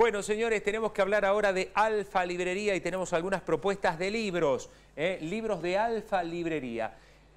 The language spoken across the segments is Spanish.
Bueno, señores, tenemos que hablar ahora de Alfa Librería y tenemos algunas propuestas de libros, ¿eh? libros de Alfa Librería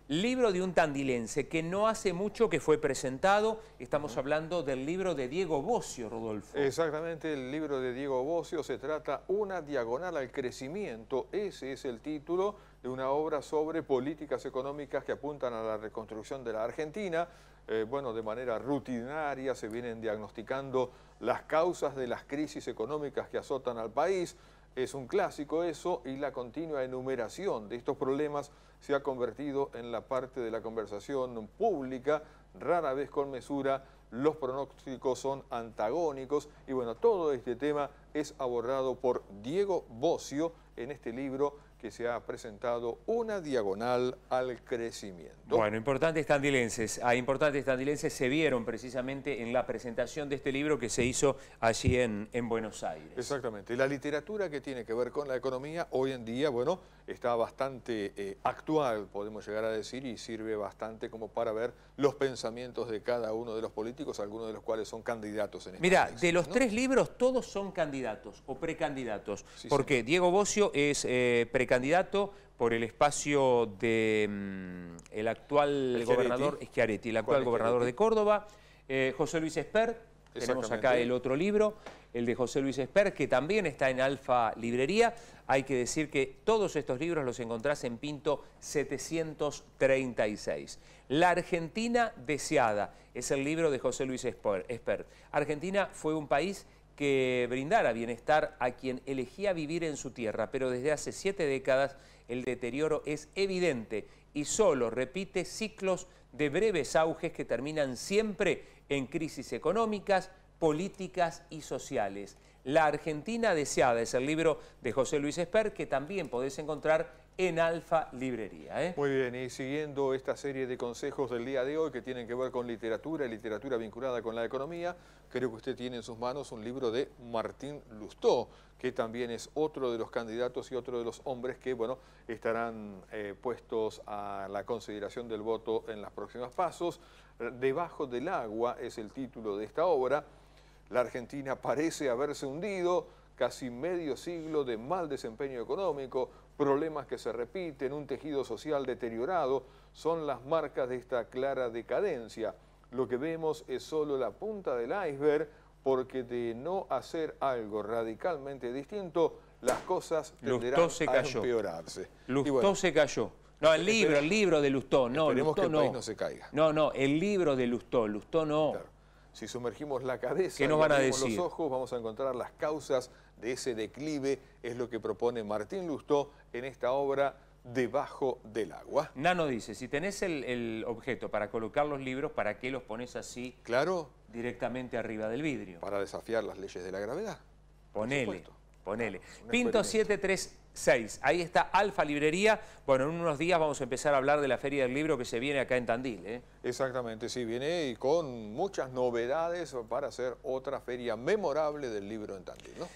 libro de un tandilense que no hace mucho que fue presentado. Estamos hablando del libro de Diego Bocio, Rodolfo. Exactamente, el libro de Diego Bocio se trata Una diagonal al crecimiento. Ese es el título de una obra sobre políticas económicas que apuntan a la reconstrucción de la Argentina. Eh, bueno, de manera rutinaria se vienen diagnosticando las causas de las crisis económicas que azotan al país. Es un clásico eso y la continua enumeración de estos problemas se ha convertido en la parte de la conversación pública, rara vez con mesura, los pronósticos son antagónicos y bueno, todo este tema es abordado por Diego Bocio en este libro que se ha presentado una diagonal al crecimiento. Bueno, importantes tandilenses, a ah, importantes tandilenses se vieron precisamente en la presentación de este libro que se hizo allí en, Buenos Aires. Exactamente, la literatura que tiene que ver con la economía hoy en día, bueno, está bastante eh, actual, podemos llegar a decir, y sirve bastante como para ver los pensamientos de cada uno de los políticos, algunos de los cuales son candidatos en este país. Mira, de los tres libros todos son candidatos o precandidatos. porque Diego Bocio es eh, precandidato por el espacio de mm, el actual gobernador Schiaretti, el actual gobernador de Córdoba, eh, José Luis Espert Tenemos acá el otro libro, el de José Luis Espert que también está en Alfa Librería. Hay que decir que todos estos libros los encontrás en Pinto 736. La Argentina deseada es el libro de José Luis Espert. Argentina fue un país que brindara bienestar a quien elegía vivir en su tierra, pero desde hace siete décadas el deterioro es evidente y solo repite ciclos de breves auges que terminan siempre en crisis económicas, políticas y sociales. La Argentina deseada es el libro de José Luis Esper que también podés encontrar en Alfa Librería. ¿eh? Muy bien, y siguiendo esta serie de consejos del día de hoy que tienen que ver con literatura literatura vinculada con la economía, creo que usted tiene en sus manos un libro de Martín Lustó, que también es otro de los candidatos y otro de los hombres que, bueno, estarán eh, puestos a la consideración del voto en las próximas pasos. Debajo del agua es el título de esta obra. La Argentina parece haberse hundido, casi medio siglo de mal desempeño económico, problemas que se repiten, un tejido social deteriorado, son las marcas de esta clara decadencia. Lo que vemos es solo la punta del iceberg porque de no hacer algo radicalmente distinto, las cosas tendrán se cayó. empeorarse. Lustó se cayó. No, el libro, el libro de Lustó. No, Lustó no. no se caiga. No, no, el libro de Lustó. Lustó no. Si sumergimos la cabeza ¿Qué nos los ojos, vamos a encontrar las causas de ese declive, es lo que propone Martín Lustó en esta obra Debajo del agua. Nano dice, si tenés el, objeto para colocar los libros, ¿para qué los pones así claro, directamente arriba del vidrio? Para desafiar las leyes de la gravedad. Ponele. Ponele. Pinto 736. Ahí está Alfa Librería. Bueno, en unos días vamos a empezar a hablar de la Feria del Libro que se viene acá en Tandil. ¿eh? Exactamente, sí, viene y con muchas novedades para hacer otra feria memorable del libro en Tandil. ¿no?